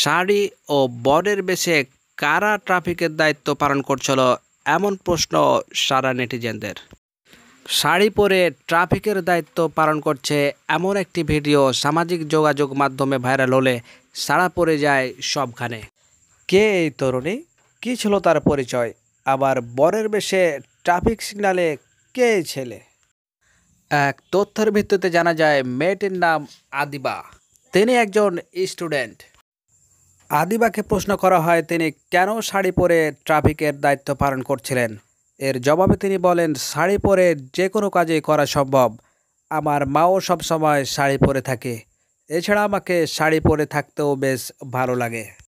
শাড়ি ও বরের বেশে কারা ট্রাফিকের দায়িত্ব পালন করছিল এমন প্রশ্ন সারা নেটিজেনদের শাড়ি পরে ট্রাফিকের দায়িত্ব পালন করছে এমন একটি ভিডিও সামাজিক যোগাযোগ মাধ্যমে ভাইরাল হলে সারা পড়ে যায় সবখানে কে এই তরুণী কী ছিল তার পরিচয় আবার বরের বেশে ট্রাফিক সিগনালে কে ছেলে এক তথ্যের ভিত্তিতে জানা যায় মেয়েটির নাম আদিবা তিনি একজন স্টুডেন্ট আদিবাকে প্রশ্ন করা হয় তিনি কেন শাড়ি পরে ট্রাফিকের দায়িত্ব পালন করছিলেন এর জবাবে তিনি বলেন শাড়ি পরে যে কোনো কাজে করা সম্ভব আমার মাও সবসময় শাড়ি পরে থাকে এছাড়া আমাকে শাড়ি পরে থাকতেও বেশ ভালো লাগে